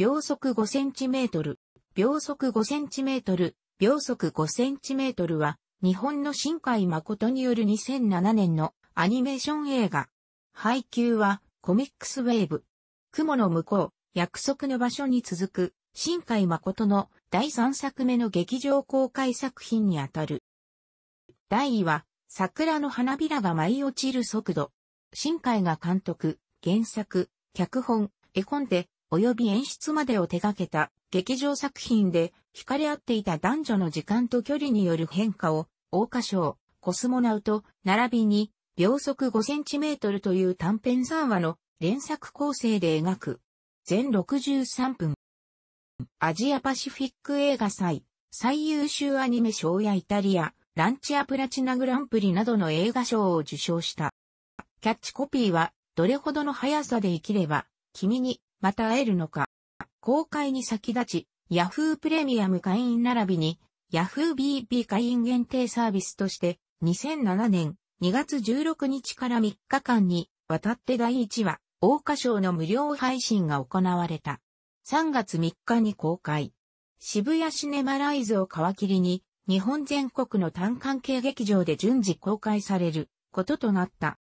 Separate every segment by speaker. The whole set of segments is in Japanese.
Speaker 1: 秒速5センチメートル、秒速5センチメートル、秒速5センチメートルは、日本の新海誠による2007年のアニメーション映画。配給は、コミックスウェーブ。雲の向こう、約束の場所に続く、新海誠の第3作目の劇場公開作品にあたる。第2は、桜の花びらが舞い落ちる速度。新海が監督、原作、脚本、絵本で、及び演出までを手掛けた劇場作品で惹かれ合っていた男女の時間と距離による変化を、桜花賞、コスモナウト、並びに秒速5センチメートルという短編3話の連作構成で描く。全63分。アジアパシフィック映画祭、最優秀アニメ賞やイタリア、ランチアプラチナグランプリなどの映画賞を受賞した。キャッチコピーは、どれほどの速さで生きれば、君にまた会えるのか。公開に先立ち、Yahoo プレミアム会員並びに Yahoo BB 会員限定サービスとして2007年2月16日から3日間にわたって第1話、大花賞の無料配信が行われた。3月3日に公開。渋谷シネマライズを皮切りに日本全国の単関系劇場で順次公開されることとなった。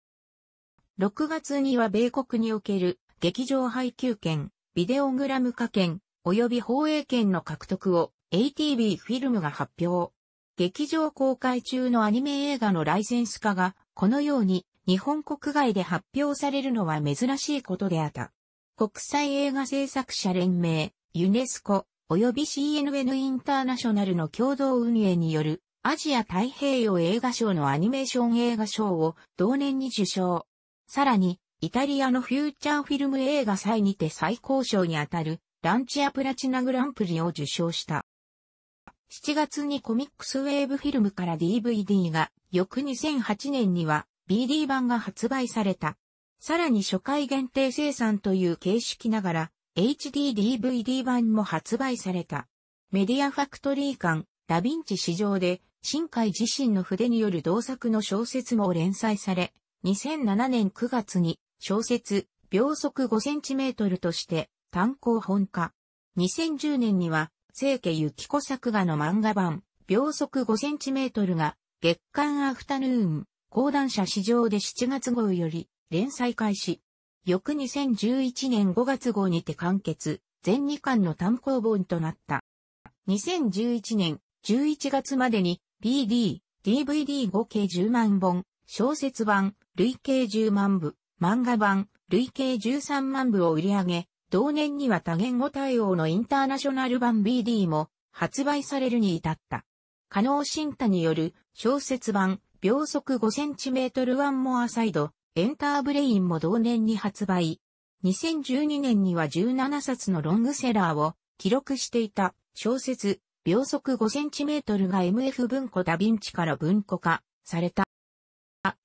Speaker 1: 6月には米国における劇場配給権、ビデオグラム化権、及び放映権の獲得を ATB フィルムが発表。劇場公開中のアニメ映画のライセンス化が、このように日本国外で発表されるのは珍しいことであった。国際映画制作者連盟、ユネスコ、及び CNN インターナショナルの共同運営によるアジア太平洋映画賞のアニメーション映画賞を同年に受賞。さらに、イタリアのフューチャーフィルム映画祭にて最高賞にあたるランチアプラチナグランプリを受賞した。7月にコミックスウェーブフィルムから DVD が、翌2008年には BD 版が発売された。さらに初回限定生産という形式ながら、HDDVD 版も発売された。メディアファクトリー館、ダヴィンチ市場で、新海自身の筆による同作の小説も連載され、2007年9月に小説、秒速 5cm として単行本化。2010年には、清家ゆき子作画の漫画版、秒速 5cm が、月刊アフタヌーン、講談社市場で7月号より、連載開始。翌2011年5月号にて完結、全2巻の単行本となった。2011年11月までに b d DVD 合計10万本、小説版、累計10万部、漫画版、累計13万部を売り上げ、同年には多言語対応のインターナショナル版 BD も発売されるに至った。加納新太による小説版、秒速 5cm ワンモアサイド、エンターブレインも同年に発売。2012年には17冊のロングセラーを記録していた小説、秒速 5cm が MF 文庫ダヴィンチから文庫化された。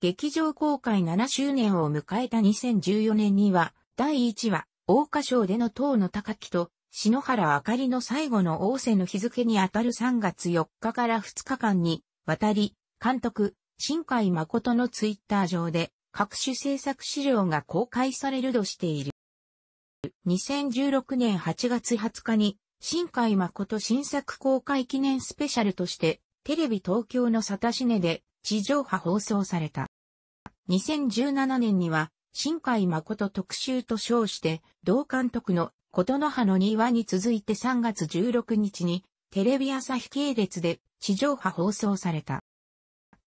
Speaker 1: 劇場公開7周年を迎えた2014年には、第1話、大花賞での塔の高木と、篠原明の最後の大瀬の日付にあたる3月4日から2日間に、渡り、監督、新海誠のツイッター上で、各種制作資料が公開されるとしている。2016年8月20日に、新海誠新作公開記念スペシャルとして、テレビ東京のサタシネで地上波放送された。2017年には、新海誠特集と称して、同監督の琴の葉の庭に続いて3月16日に、テレビ朝日系列で地上波放送された。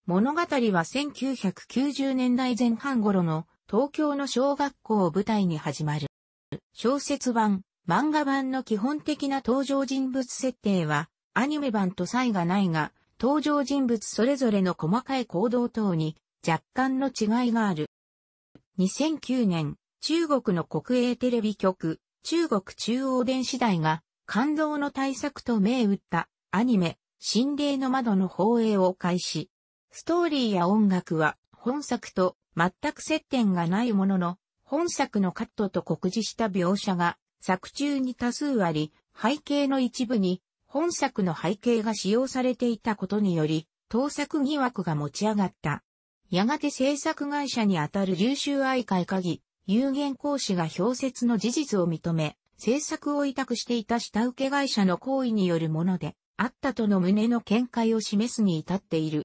Speaker 1: 物語は1990年代前半頃の東京の小学校を舞台に始まる。小説版、漫画版の基本的な登場人物設定は、アニメ版と差異がないが、登場人物それぞれの細かい行動等に若干の違いがある。2009年、中国の国営テレビ局、中国中央電子台が感動の対策と銘打ったアニメ、心霊の窓の放映を開始。ストーリーや音楽は本作と全く接点がないものの、本作のカットと酷似した描写が作中に多数あり、背景の一部に本作の背景が使用されていたことにより、盗作疑惑が持ち上がった。やがて制作会社にあたる優秀愛会鍵、有限講師が表説の事実を認め、制作を委託していた下請け会社の行為によるもので、あったとの旨の見解を示すに至っている。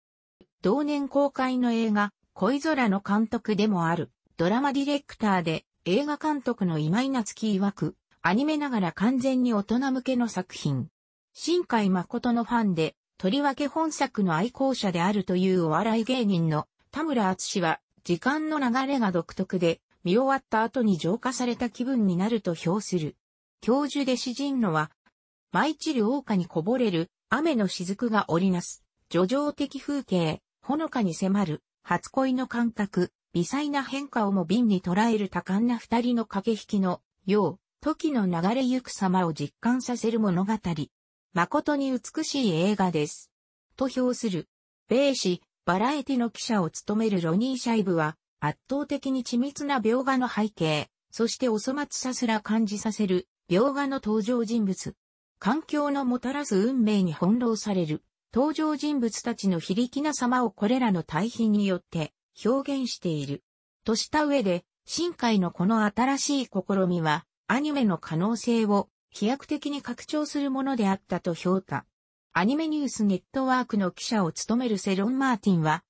Speaker 1: 同年公開の映画、恋空の監督でもある、ドラマディレクターで、映画監督の今井夏樹曰く、アニメながら完全に大人向けの作品。新海誠のファンで、とりわけ本作の愛好者であるというお笑い芸人の田村淳は、時間の流れが独特で、見終わった後に浄化された気分になると評する。教授で詩人のは、舞い散る桜花にこぼれる雨の雫が織りなす、叙情的風景、ほのかに迫る、初恋の感覚、微細な変化をも瓶に捉える多感な二人の駆け引きの、よう、時の流れゆく様を実感させる物語。誠に美しい映画です。と評する。米史、バラエティの記者を務めるロニー・シャイブは、圧倒的に緻密な描画の背景、そしてお粗末さすら感じさせる、描画の登場人物。環境のもたらす運命に翻弄される、登場人物たちの非力な様をこれらの対比によって表現している。とした上で、深海のこの新しい試みは、アニメの可能性を飛躍的に拡張するものであったと評価。アニメニュースネットワークの記者を務めるセロン・マーティンは、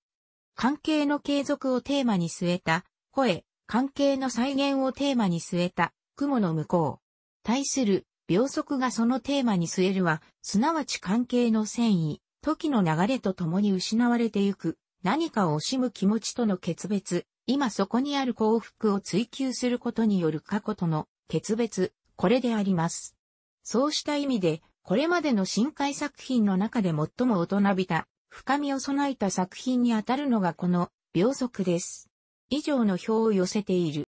Speaker 1: 関係の継続をテーマに据えた、声、関係の再現をテーマに据えた、雲の向こう。対する、秒速がそのテーマに据えるは、すなわち関係の繊維、時の流れと共に失われてゆく、何かを惜しむ気持ちとの決別、今そこにある幸福を追求することによる過去との決別、これであります。そうした意味で、これまでの深海作品の中で最も大人びた、深みを備えた作品にあたるのがこの、秒速です。以上の表を寄せている。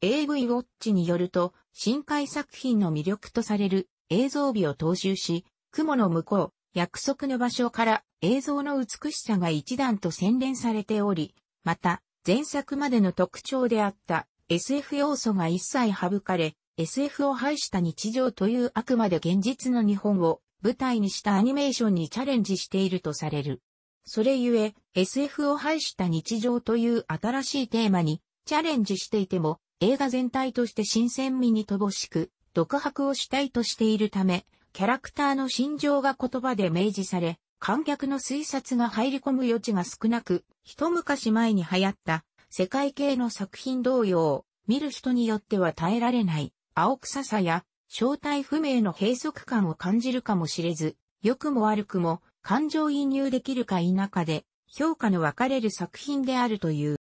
Speaker 1: AV ウォッチによると、深海作品の魅力とされる映像美を踏襲し、雲の向こう、約束の場所から映像の美しさが一段と洗練されており、また、前作までの特徴であった SF 要素が一切省かれ、SF を排した日常というあくまで現実の日本を舞台にしたアニメーションにチャレンジしているとされる。それゆえ、SF を排した日常という新しいテーマにチャレンジしていても、映画全体として新鮮味に乏しく、独白を主体としているため、キャラクターの心情が言葉で明示され、観客の推察が入り込む余地が少なく、一昔前に流行った世界系の作品同様、見る人によっては耐えられない青臭さや正体不明の閉塞感を感じるかもしれず、良くも悪くも感情移入できるか否かで評価の分かれる作品であるという。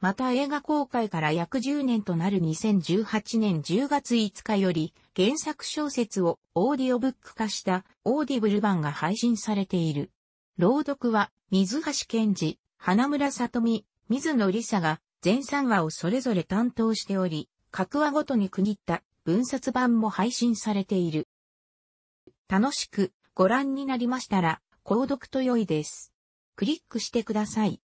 Speaker 1: また映画公開から約10年となる2018年10月5日より原作小説をオーディオブック化したオーディブル版が配信されている。朗読は水橋健二、花村里美、水野理沙が全3話をそれぞれ担当しており、各話ごとに区切った分冊版も配信されている。楽しくご覧になりましたら、購読と良いです。クリックしてください。